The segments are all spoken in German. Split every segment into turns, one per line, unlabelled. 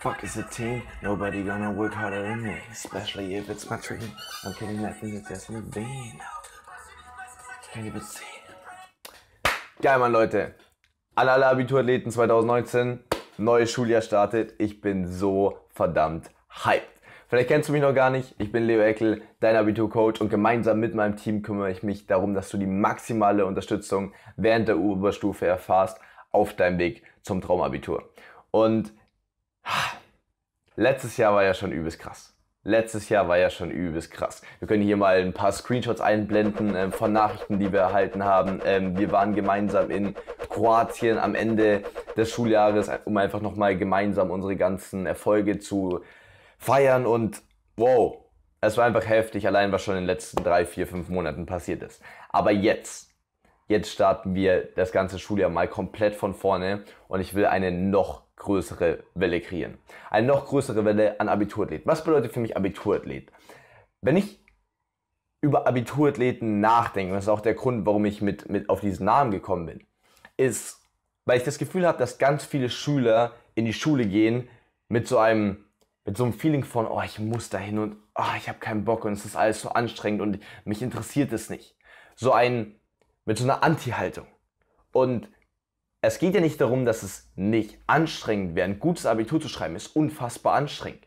Fuck is a team. Nobody gonna work harder than me, especially if it's my dream. I'm kidding, nothing is just a vein. Can you Geil, Mann, Leute. Alle, alle Abiturathleten 2019. Neues Schuljahr startet. Ich bin so verdammt hyped. Vielleicht kennst du mich noch gar nicht. Ich bin Leo Eckel, dein Abiturcoach und gemeinsam mit meinem Team kümmere ich mich darum, dass du die maximale Unterstützung während der Oberstufe erfährst auf deinem Weg zum Traumabitur. Und Letztes Jahr war ja schon übelst krass. Letztes Jahr war ja schon übelst krass. Wir können hier mal ein paar Screenshots einblenden äh, von Nachrichten, die wir erhalten haben. Ähm, wir waren gemeinsam in Kroatien am Ende des Schuljahres, um einfach nochmal gemeinsam unsere ganzen Erfolge zu feiern. Und wow, es war einfach heftig, allein was schon in den letzten drei, vier, fünf Monaten passiert ist. Aber jetzt, jetzt starten wir das ganze Schuljahr mal komplett von vorne und ich will eine noch größere Welle kreieren. Eine noch größere Welle an Abiturathleten. Was bedeutet für mich Abiturathlet? Wenn ich über Abiturathleten nachdenke, das ist auch der Grund, warum ich mit, mit auf diesen Namen gekommen bin, ist, weil ich das Gefühl habe, dass ganz viele Schüler in die Schule gehen mit so einem, mit so einem Feeling von, oh, ich muss dahin und oh, ich habe keinen Bock und es ist alles so anstrengend und mich interessiert es nicht. So ein mit so einer Anti-Haltung. Und es geht ja nicht darum, dass es nicht anstrengend wäre. Ein gutes Abitur zu schreiben ist unfassbar anstrengend.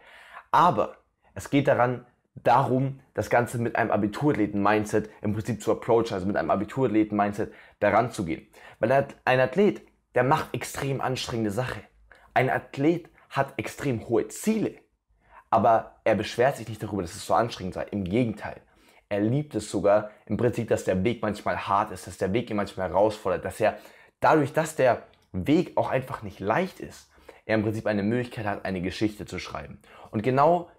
Aber es geht daran, darum, das Ganze mit einem Abiturathleten-Mindset im Prinzip zu approachen, also mit einem Abiturathleten-Mindset daran zu gehen. Weil ein Athlet, der macht extrem anstrengende Sache. Ein Athlet hat extrem hohe Ziele, aber er beschwert sich nicht darüber, dass es so anstrengend sei. Im Gegenteil. Er liebt es sogar im Prinzip, dass der Weg manchmal hart ist, dass der Weg ihn manchmal herausfordert, dass er dadurch, dass der Weg auch einfach nicht leicht ist, er im Prinzip eine Möglichkeit hat, eine Geschichte zu schreiben. Und genau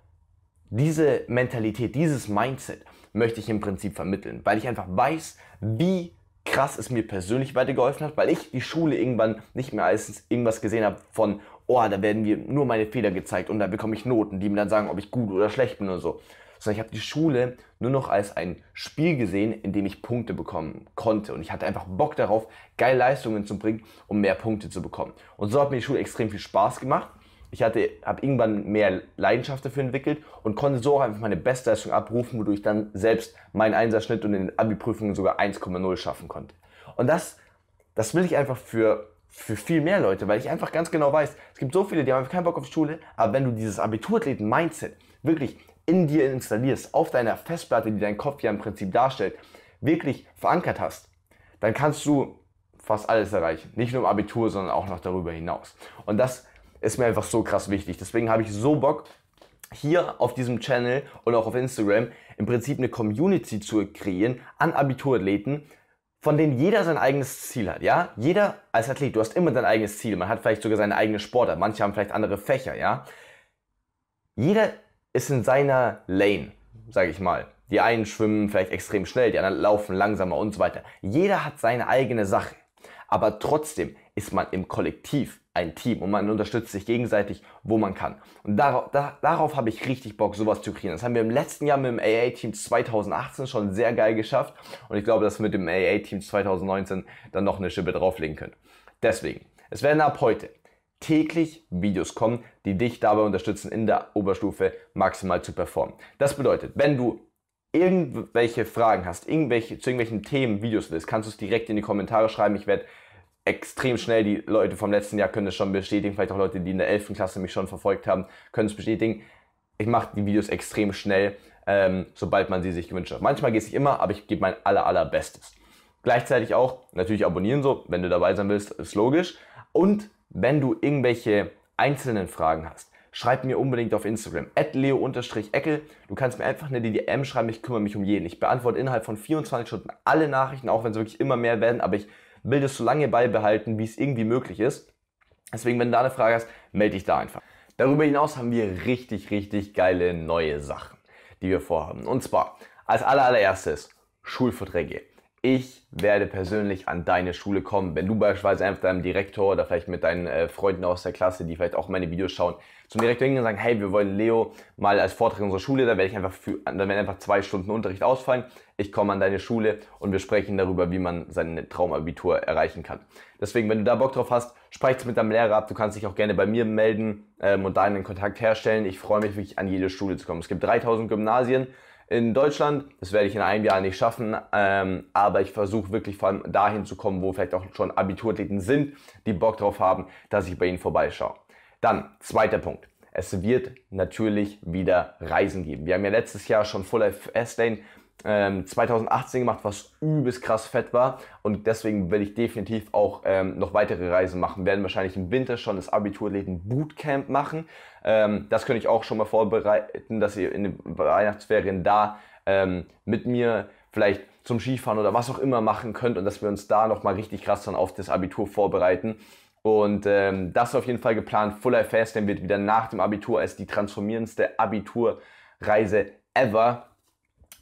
diese Mentalität, dieses Mindset möchte ich im Prinzip vermitteln, weil ich einfach weiß, wie krass es mir persönlich weitergeholfen hat, weil ich die Schule irgendwann nicht mehr als irgendwas gesehen habe von, oh, da werden mir nur meine Fehler gezeigt und da bekomme ich Noten, die mir dann sagen, ob ich gut oder schlecht bin oder so, sondern ich habe die Schule nur noch als ein Spiel gesehen, in dem ich Punkte bekommen konnte. Und ich hatte einfach Bock darauf, geile Leistungen zu bringen, um mehr Punkte zu bekommen. Und so hat mir die Schule extrem viel Spaß gemacht. Ich habe irgendwann mehr Leidenschaft dafür entwickelt und konnte so auch einfach meine Bestleistung abrufen, wodurch ich dann selbst meinen Einserschnitt und in den Abi-Prüfungen sogar 1,0 schaffen konnte. Und das, das will ich einfach für für viel mehr Leute, weil ich einfach ganz genau weiß, es gibt so viele, die haben einfach keinen Bock auf Schule, aber wenn du dieses Abiturathleten-Mindset wirklich in dir installierst, auf deiner Festplatte, die dein Kopf ja im Prinzip darstellt, wirklich verankert hast, dann kannst du fast alles erreichen. Nicht nur im Abitur, sondern auch noch darüber hinaus. Und das ist mir einfach so krass wichtig. Deswegen habe ich so Bock, hier auf diesem Channel und auch auf Instagram im Prinzip eine Community zu kreieren an Abiturathleten, von denen jeder sein eigenes Ziel hat, ja? Jeder als Athlet, du hast immer dein eigenes Ziel. Man hat vielleicht sogar seine eigene Sportart, manche haben vielleicht andere Fächer, ja? Jeder ist in seiner Lane, sage ich mal. Die einen schwimmen vielleicht extrem schnell, die anderen laufen langsamer und so weiter. Jeder hat seine eigene Sache. Aber trotzdem ist man im Kollektiv ein Team und man unterstützt sich gegenseitig, wo man kann. Und darauf, da, darauf habe ich richtig Bock, sowas zu kreieren. Das haben wir im letzten Jahr mit dem AA-Team 2018 schon sehr geil geschafft. Und ich glaube, dass wir mit dem AA-Team 2019 dann noch eine Schippe drauflegen können. Deswegen, es werden ab heute täglich Videos kommen, die dich dabei unterstützen, in der Oberstufe maximal zu performen. Das bedeutet, wenn du irgendwelche Fragen hast, irgendwelche, zu irgendwelchen Themen Videos willst, kannst du es direkt in die Kommentare schreiben. Ich werde extrem schnell, die Leute vom letzten Jahr können es schon bestätigen, vielleicht auch Leute, die in der 11. Klasse mich schon verfolgt haben, können es bestätigen. Ich mache die Videos extrem schnell, ähm, sobald man sie sich gewünscht hat. Manchmal geht es nicht immer, aber ich gebe mein aller, allerbestes. Gleichzeitig auch natürlich abonnieren so, wenn du dabei sein willst, ist logisch. Und wenn du irgendwelche einzelnen Fragen hast, schreib mir unbedingt auf Instagram, leo-eckel. Du kannst mir einfach eine DM schreiben, ich kümmere mich um jeden. Ich beantworte innerhalb von 24 Stunden alle Nachrichten, auch wenn es wirklich immer mehr werden, aber ich will das so lange beibehalten, wie es irgendwie möglich ist. Deswegen, wenn du da eine Frage hast, melde dich da einfach. Darüber hinaus haben wir richtig, richtig geile neue Sachen, die wir vorhaben. Und zwar als allererstes Schulverträge ich werde persönlich an deine Schule kommen. Wenn du beispielsweise einfach deinem Direktor oder vielleicht mit deinen äh, Freunden aus der Klasse, die vielleicht auch meine Videos schauen, zum Direktor hingehen und sagen, hey, wir wollen Leo mal als Vortrag in unserer Schule, da werde ich einfach für, dann werden einfach zwei Stunden Unterricht ausfallen. Ich komme an deine Schule und wir sprechen darüber, wie man sein Traumabitur erreichen kann. Deswegen, wenn du da Bock drauf hast, sprech es mit deinem Lehrer ab. Du kannst dich auch gerne bei mir melden ähm, und deinen Kontakt herstellen. Ich freue mich wirklich an jede Schule zu kommen. Es gibt 3000 Gymnasien in Deutschland. Das werde ich in einem Jahr nicht schaffen, ähm, aber ich versuche wirklich vor allem dahin zu kommen, wo vielleicht auch schon Abiturathleten sind, die Bock drauf haben, dass ich bei ihnen vorbeischaue. Dann, zweiter Punkt. Es wird natürlich wieder Reisen geben. Wir haben ja letztes Jahr schon Full Life Fastlane ähm, 2018 gemacht, was übelst krass fett war. Und deswegen werde ich definitiv auch ähm, noch weitere Reisen machen. Wir Werden wahrscheinlich im Winter schon das Abiturläden Bootcamp machen. Ähm, das könnte ich auch schon mal vorbereiten, dass ihr in den Weihnachtsferien da ähm, mit mir vielleicht zum Skifahren oder was auch immer machen könnt und dass wir uns da nochmal richtig krass dann auf das Abitur vorbereiten. Und ähm, das ist auf jeden Fall geplant. Full Life Fast wird wieder nach dem Abitur als die transformierendste Abiturreise ever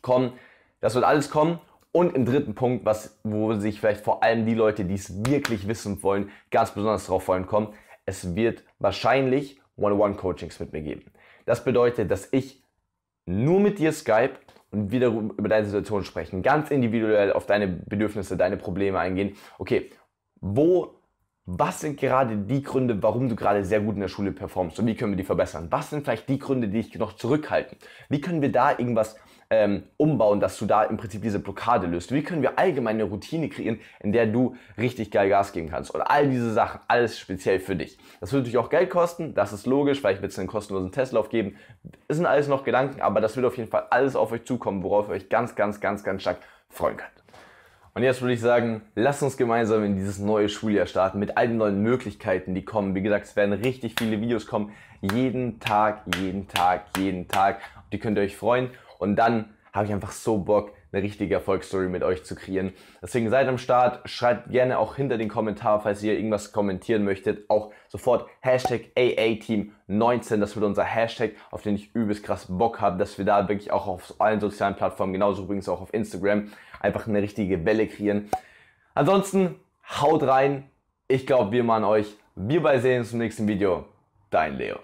kommen. Das wird alles kommen. Und im dritten Punkt, was, wo sich vielleicht vor allem die Leute, die es wirklich wissen wollen, ganz besonders darauf wollen kommen, es wird wahrscheinlich One-on-One-Coachings mit mir geben. Das bedeutet, dass ich nur mit dir Skype und wieder über deine Situation sprechen, ganz individuell auf deine Bedürfnisse, deine Probleme eingehen. Okay, wo was sind gerade die Gründe, warum du gerade sehr gut in der Schule performst und wie können wir die verbessern? Was sind vielleicht die Gründe, die dich noch zurückhalten? Wie können wir da irgendwas ähm, umbauen, dass du da im Prinzip diese Blockade löst? Wie können wir allgemeine Routine kreieren, in der du richtig geil Gas geben kannst? Und all diese Sachen, alles speziell für dich. Das wird natürlich auch Geld kosten, das ist logisch, weil ich wird es einen kostenlosen Testlauf geben. Das sind alles noch Gedanken, aber das wird auf jeden Fall alles auf euch zukommen, worauf ihr euch ganz, ganz, ganz, ganz stark freuen könnt. Und jetzt würde ich sagen, lasst uns gemeinsam in dieses neue Schuljahr starten mit all den neuen Möglichkeiten, die kommen. Wie gesagt, es werden richtig viele Videos kommen. Jeden Tag, jeden Tag, jeden Tag. Und die könnt ihr euch freuen. Und dann habe ich einfach so Bock, eine richtige Erfolgsstory mit euch zu kreieren. Deswegen seid am Start, schreibt gerne auch hinter den Kommentar, falls ihr irgendwas kommentieren möchtet, auch sofort Hashtag AATeam19, das wird unser Hashtag, auf den ich übelst krass Bock habe, dass wir da wirklich auch auf allen sozialen Plattformen, genauso übrigens auch auf Instagram, einfach eine richtige Welle kreieren. Ansonsten haut rein. Ich glaube, wir machen euch. Wir bei sehen uns im nächsten Video. Dein Leo.